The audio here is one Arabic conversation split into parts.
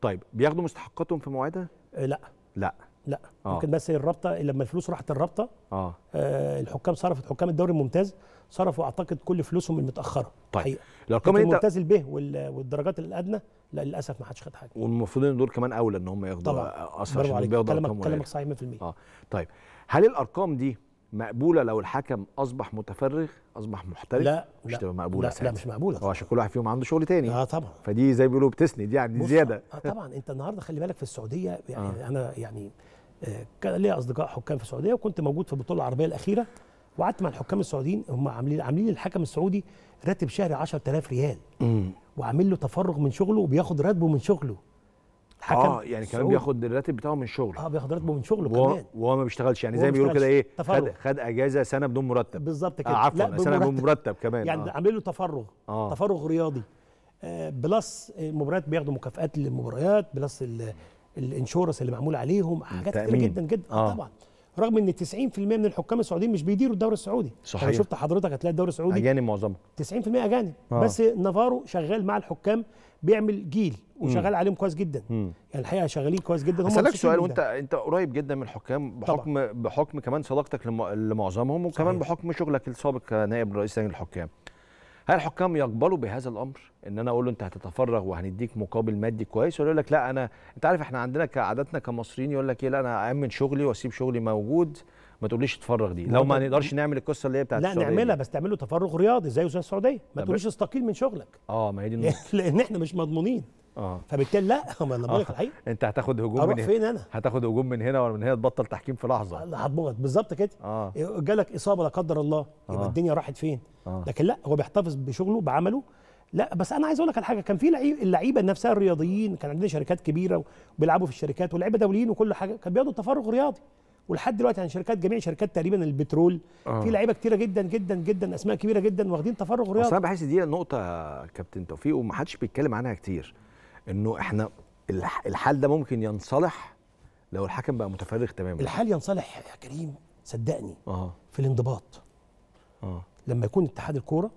طيب بياخدوا مستحقاتهم في مواعيدها؟ آه، لا لا لا آه. ممكن بس الرابطه لما الفلوس راحت الرابطه آه. آه الحكام صرفت حكام الدوري الممتاز صرفوا اعتقد كل فلوسهم المتاخره طيب الارقام الارقام انت الممتاز الب والدرجات الادنى لا للاسف ما حدش خد حاجه والمفروض ان دول كمان اولى ان هم ياخدوا طبعا اسرع عشان بياخدوا ارقام كلامك يعني. صحيح 100% اه طيب هل الارقام دي مقبوله لو الحكم اصبح متفرغ اصبح محترف لا مش تبقى مقبوله لا, لا مش مقبوله هو عشان كل واحد فيهم عنده شغل تاني اه طبعا فدي زي ما بيقولوا بتسند يعني زياده اه طبعا انت النهارده خلي بالك في السعوديه يعني آه. انا يعني آه، كان ليا اصدقاء حكام في السعوديه وكنت موجود في البطوله العربيه الاخيره وقعدت مع الحكام السعوديين هم عاملين عاملين الحكم السعودي راتب شهري 10000 ريال وعامل له تفرغ من شغله وبياخد راتبه من شغله الحكم اه يعني كمان بياخد الراتب بتاعه من شغله اه بياخد راتبه من شغله كمان وهو ما بيشتغلش يعني زي ما بيقولوا كده ايه خد خد اجازه سنه بدون مرتب بالظبط كده آه عفوا سنه بدون مرتب كمان يعني آه. عامل له تفرغ آه. تفرغ رياضي آه بلس المباريات بياخدوا مكافئات للمباريات بلس الانشورنس اللي معمول عليهم حاجات كتير جدا جدا آه. طبعا رغم ان 90% من الحكام السعوديين مش بيديروا الدوري السعودي صحيح انا شفت حضرتك هتلاقي الدوري السعودي اجانب معظمهم 90% اجانب آه. بس نافارو شغال مع الحكام بيعمل جيل وشغال عليهم كويس جدا مم. يعني الحقيقه شغالين كويس جدا هم اسالك سؤال وانت انت قريب جدا من الحكام بحكم طبعا. بحكم كمان صداقتك لمعظمهم وكمان صحيح. بحكم شغلك السابق كنائب رئيس لجنه الحكام هل الحكام يقبلوا بهذا الامر ان انا اقول له انت هتتفرغ وهنديك مقابل مادي كويس ولا يقول لك لا انا انت عارف احنا عندنا كعادتنا كمصريين يقول لك ايه لا انا اامن شغلي واسيب شغلي موجود ما تقوليش تفرغ دي لو ما نقدرش نعمل القصه اللي هي بتاعت لا السعودية نعملها بس تعمله تفرغ رياضي زي وزاره السعوديه ما تقوليش استقيل من شغلك اه ما هي دي لان احنا مش مضمونين اه فبالتالي لا ما انا بقول لك آه. الحقيقه انت هتاخد هجوم من فين انا؟ هتاخد هجوم من هنا ولا من هنا تبطل تحكيم في لحظه هتبوظ بالظبط كده اه إيه، جالك اصابه لا قدر الله يبقى آه. الدنيا راحت فين؟ آه. لكن لا هو بيحتفظ بشغله بعمله لا بس انا عايز اقول لك على حاجه كان في اللعيبه نفسها الرياضيين كان عندنا شركات كبيره وبيلعبوا في الشركات ولعيبه دوليين وكل حاجه كان بياخدوا تفرغ رياضي ولحد دلوقتي عن شركات جميع شركات تقريبا البترول آه. في لعيبه كتيره جدا جدا جدا اسماء كبيره جدا واخدين تفرغ رياضي بس انا بحس دي نقطه كابتن توفيق ومحدش بيتكلم عنها كتير انه احنا الحال ده ممكن ينصلح لو الحكم بقى متفرغ تماما الحال ينصلح يا كريم صدقني أوه. في الانضباط أوه. لما يكون اتحاد الكوره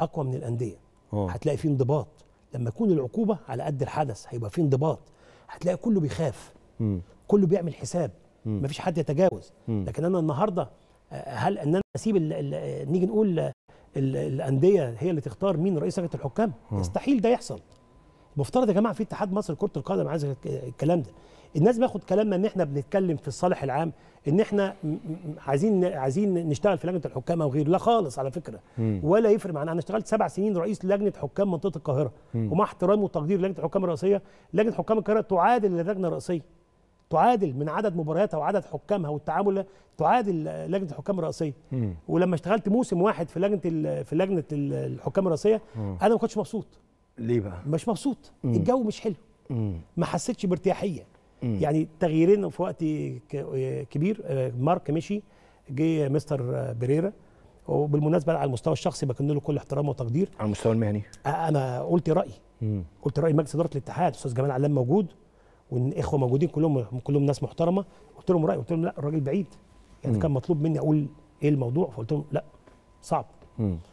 اقوى من الانديه أوه. هتلاقي فيه انضباط لما يكون العقوبه على قد الحدث هيبقى فيه انضباط هتلاقي كله بيخاف م. كله بيعمل حساب م. مفيش حد يتجاوز م. لكن انا النهارده آه، هل ان انا اسيب نيجي نقول الانديه هي اللي تختار مين رئيس لجنه الحكام مستحيل أه. ده يحصل مفترض يا جماعه في اتحاد مصر كره القدم عايز الكلام ده الناس باخد كلامنا ان احنا بنتكلم في الصالح العام ان احنا عايزين عايزين نشتغل في لجنه الحكام او غيره لا خالص على فكره مم. ولا يفرق معانا انا اشتغلت سبع سنين رئيس لجنه حكام منطقه القاهره ومع احترامي وتقدير لجنه الحكام الرئاسيه لجنه حكام القاهره تعادل اللجنه الرئاسيه تعادل من عدد مبارياتها وعدد حكامها والتعامل تعادل لجنه الحكام الرئاسيه ولما اشتغلت موسم واحد في لجنه في لجنه الحكام الرئاسيه انا ما كنتش مبسوط ليه بقى مش مبسوط مم. الجو مش حلو مم. ما حسيتش بارتياحيه يعني تغييرين في وقت كبير آه، مارك مشي جه مستر بريرا وبالمناسبه على المستوى الشخصي بكن له كل احترام وتقدير على المستوى المهني آه، انا قلت رايي قلت راي مجلس اداره الاتحاد استاذ جمال علام موجود والاخوه موجودين كلهم كلهم ناس محترمه قلت لهم رايي قلت لهم لا الراجل بعيد يعني مم. كان مطلوب مني اقول ايه الموضوع فقلت لهم لا صعب مم.